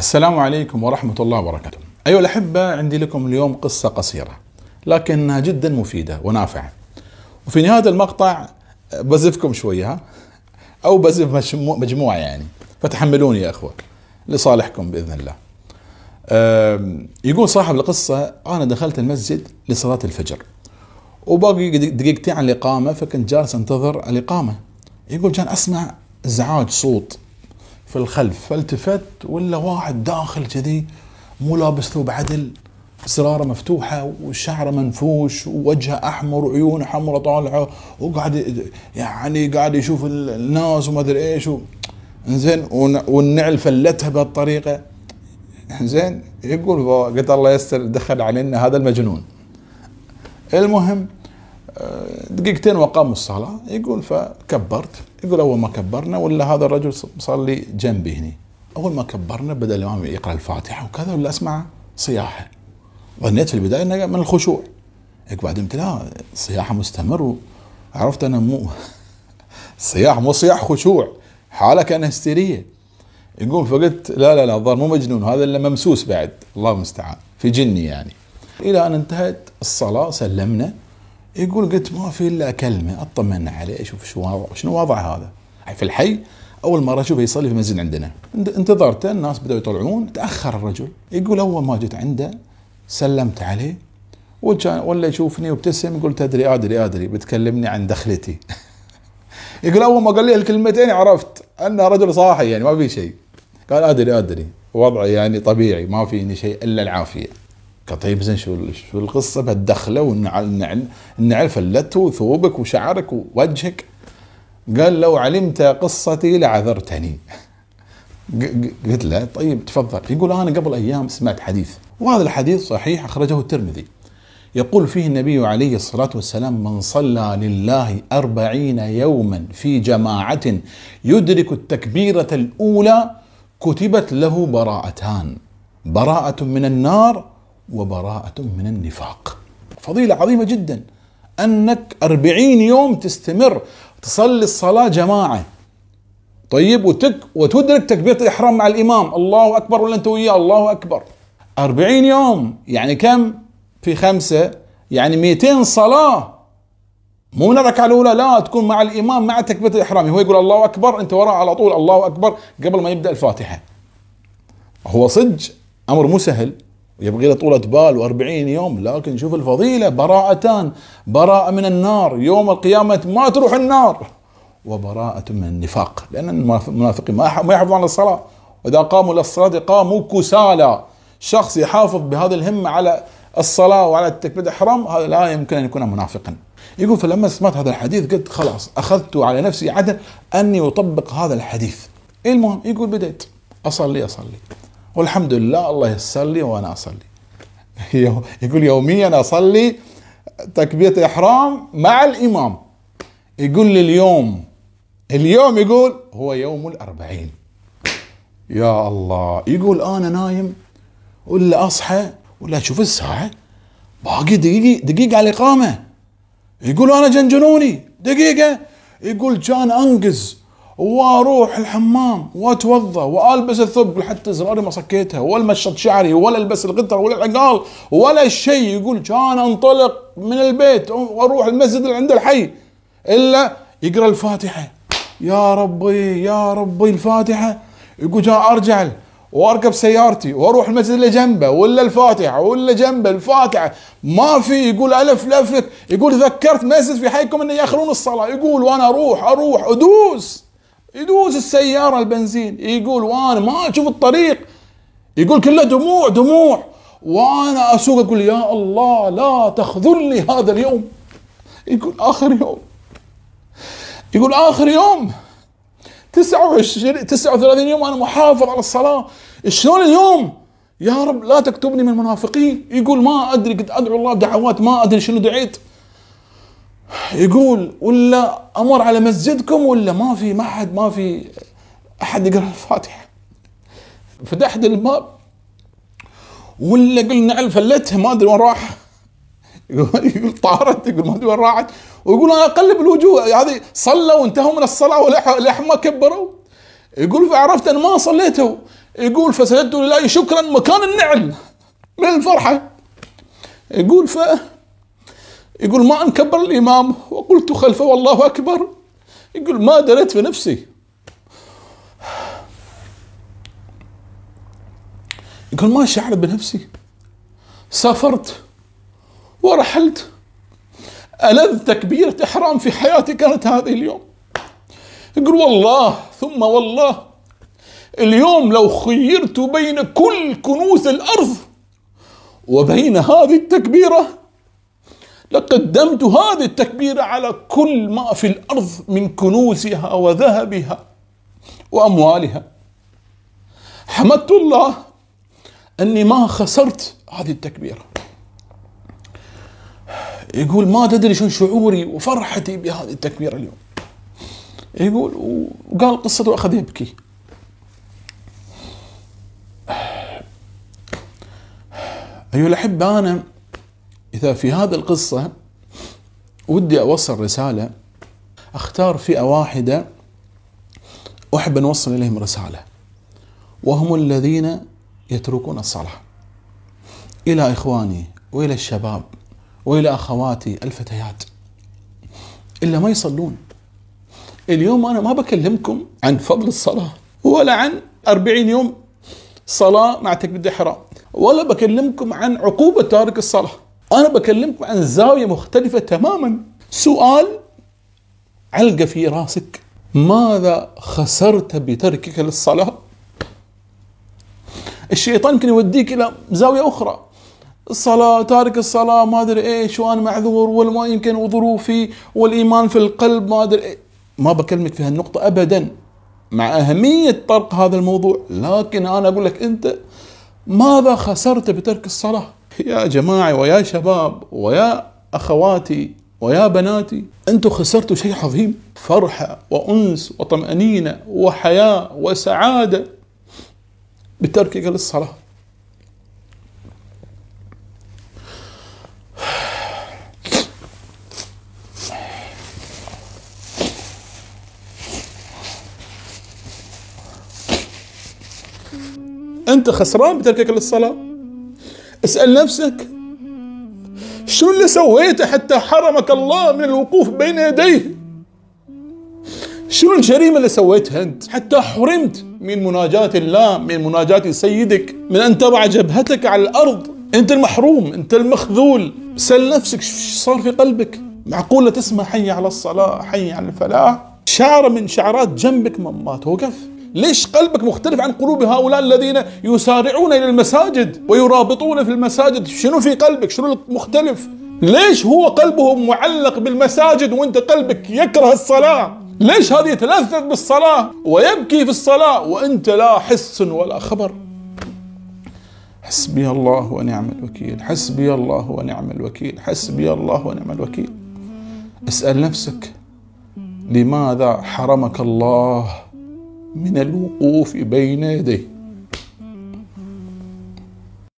السلام عليكم ورحمة الله وبركاته أيها الأحبة عندي لكم اليوم قصة قصيرة لكنها جدا مفيدة ونافعة وفي نهاية المقطع بزفكم شوية ها أو بزف مجموعة يعني فتحملوني يا أخوة لصالحكم بإذن الله يقول صاحب القصة أنا دخلت المسجد لصلاة الفجر وباقي دقيقتين على الإقامة فكنت جالس أنتظر الإقامة يقول كان أسمع ازعاج صوت في الخلف فالتفت ولا واحد داخل كذي مو لابس ثوب عدل زراره مفتوحه وشعره منفوش ووجهه احمر وعيونه حمرة طالعه وقاعد يعني قاعد يشوف الناس وما ادري ايش زين والنعل فلتها بهالطريقه زين يقول قلت الله يستر دخل علينا هذا المجنون المهم دقيقتين وقام الصلاة يقول فكبرت يقول أول ما كبرنا ولا هذا الرجل صار لي جنبي هنا أول ما كبرنا بدأ الإمام يقرأ الفاتحة وكذا ولا أسمع صياحة ظنيت في البداية أنه من الخشوع بعدين قلت آه، لا صياحة مستمر عرفت أنا مو صياح مو صياح خشوع حالة كان هستيرية يقول فقلت لا لا لا الظاهر مو مجنون هذا إلا ممسوس بعد الله المستعان في جني يعني إلى أن انتهت الصلاة سلمنا يقول قلت ما في الا اكلمه اطمن عليه اشوف شو وضع شنو وضع هذا يعني في الحي اول مره اشوفه يصلي في مسجد عندنا انتظرته الناس بداوا يطلعون تاخر الرجل يقول اول ما جيت عنده سلمت عليه وكان ولا يشوفني وابتسم يقول تدري ادري ادري بتكلمني عن دخلتي يقول اول ما قال لي الكلمتين عرفت انه رجل صاحي يعني ما في شيء قال ادري ادري وضعي يعني طبيعي ما فيني شيء الا العافيه طيب زين شو شو القصه بهالدخله والنعل نعرف فلته ثوبك وشعرك ووجهك قال لو علمت قصتي لعذرتني قلت له طيب تفضل يقول انا قبل ايام سمعت حديث وهذا الحديث صحيح اخرجه الترمذي يقول فيه النبي عليه الصلاة والسلام من صلى لله أربعين يوما في جماعة يدرك التكبيرة الأولى كتبت له براءتان براءة من النار وبراءة من النفاق فضيلة عظيمة جدا أنك أربعين يوم تستمر تصلي الصلاة جماعة طيب وتك وتدرك تكبيرة الإحرام مع الإمام الله أكبر ولا أنت وياه الله أكبر أربعين يوم يعني كم في خمسة يعني 200 صلاة مو من الركعة الأولى لا تكون مع الإمام مع تكبيرة الإحرام هو يقول الله أكبر أنت وراه على طول الله أكبر قبل ما يبدأ الفاتحة هو صدق أمر مو سهل يبغي له طولة بال و40 يوم لكن شوف الفضيلة براءتان براءة من النار يوم القيامة ما تروح النار وبراءة من النفاق لأن المنافقين ما يحافظون على الصلاة وإذا قاموا للصلاة قاموا كسالى شخص يحافظ بهذه الهمة على الصلاة وعلى التكبير الإحرام هذا لا يمكن أن يكون منافقا يقول فلما سمعت هذا الحديث قلت خلاص أخذت على نفسي عدل أني أطبق هذا الحديث المهم يقول بديت أصلي أصلي والحمد لله الله يسر لي وانا اصلي يقول يوميا اصلي تكبيره احرام مع الامام يقول لي اليوم اليوم يقول هو يوم الأربعين يا الله يقول أنا نايم ولا أصحى ولا أشوف الساعة باقي دقيقة دقيقة على الإقامة يقول أنا جنجنوني دقيقة يقول كان أنقز واروح الحمام واتوضا والبس الثوب حتى زراري ما صكيتها ولا مشط شعري ولا البس الغتر ولا العقال ولا شيء يقول كان انطلق من البيت واروح المسجد اللي عند الحي الا يقرا الفاتحه يا ربي يا ربي الفاتحه يقول جاء ارجع واركب سيارتي واروح المسجد اللي جنبه ولا الفاتحه ولا جنبه الفاتحه ما في يقول الف لفلك يقول ذكرت مسجد في حيكم انه ياخرون الصلاه يقول وانا اروح اروح ادوس يدوز السيارة البنزين يقول وانا ما اشوف الطريق يقول كله دموع دموع وانا اسوق اقول يا الله لا تخذلني هذا اليوم يقول اخر يوم يقول اخر يوم 29 39 يوم انا محافظ على الصلاه شلون اليوم يا رب لا تكتبني من المنافقين يقول ما ادري قد ادعو الله دعوات ما ادري شنو دعيت يقول ولا امر على مسجدكم ولا ما في ما حد ما في احد يقرا الفاتحه فتحت الباب ولا قلنا الفلتها ما ادري وين راح يقول طارت يقول ما ادري وين راحت ويقول انا اقلب الوجوه هذه صلوا وانتهوا من الصلاه ولحم ما كبروا يقول فعرفت ان ما صليتوا يقول فسجدت لله شكرا مكان النعل من الفرحه يقول ف يقول ما انكبر الإمام وقلت خلفه والله أكبر يقول ما دريت في نفسي يقول ما شعرت بنفسي سافرت ورحلت ألذ تكبيرة إحرام في حياتي كانت هذه اليوم يقول والله ثم والله اليوم لو خيرت بين كل كنوز الأرض وبين هذه التكبيرة لقدمت هذه التكبيرة على كل ما في الأرض من كنوزها وذهبها وأموالها حمدت الله أني ما خسرت هذه التكبيرة يقول ما تدري شو شعوري وفرحتي بهذه التكبيرة اليوم يقول وقال قصته وأخذ يبكي أيها الأحبة أنا إذا في هذه القصة ودي أوصل رسالة أختار فئة واحدة أحب أن أوصل إليهم رسالة وهم الذين يتركون الصلاة إلى إخواني وإلى الشباب وإلى أخواتي الفتيات إلا ما يصلون اليوم أنا ما بكلمكم عن فضل الصلاة ولا عن 40 يوم صلاة مع تكبير الإحرام ولا بكلمكم عن عقوبة تارك الصلاة أنا بكلمكم عن زاوية مختلفة تماما سؤال علقة في راسك ماذا خسرت بتركك للصلاة الشيطان يمكن يوديك إلى زاوية أخرى الصلاة تارك الصلاة ما أدري إيش وأنا معذور والما يمكن وظروفي والإيمان في القلب ما أدري إيه ما بكلمك في هالنقطة أبدا مع أهمية طرق هذا الموضوع لكن أنا أقول لك أنت ماذا خسرت بترك الصلاة يا جماعي ويا شباب ويا أخواتي ويا بناتي أنتم خسرتوا شيء عظيم فرحة وأنس وطمأنينة وحياة وسعادة بتركك للصلاة أنت خسران بتركك للصلاة اسأل نفسك شو اللي سويته حتى حرمك الله من الوقوف بين يديه شو الجريمة اللي سويتها أنت حتى حرمت من مناجاة الله من مناجاة سيدك من أن تضع جبهتك على الأرض أنت المحروم أنت المخذول سأل نفسك شو صار في قلبك معقولة تسمع حي على الصلاة حي على الفلاح شعر من شعرات جنبك ما توقف ليش قلبك مختلف عن قلوب هؤلاء الذين يسارعون إلى المساجد ويرابطون في المساجد شنو في قلبك شنو مختلف ليش هو قلبه معلق بالمساجد وانت قلبك يكره الصلاة ليش هذا يتلذذ بالصلاة ويبكي في الصلاة وانت لا حس ولا خبر حسبي الله ونعم الوكيل حسبي الله ونعم الوكيل حسبي الله ونعم الوكيل اسأل نفسك لماذا حرمك الله من الوقوف بين يديه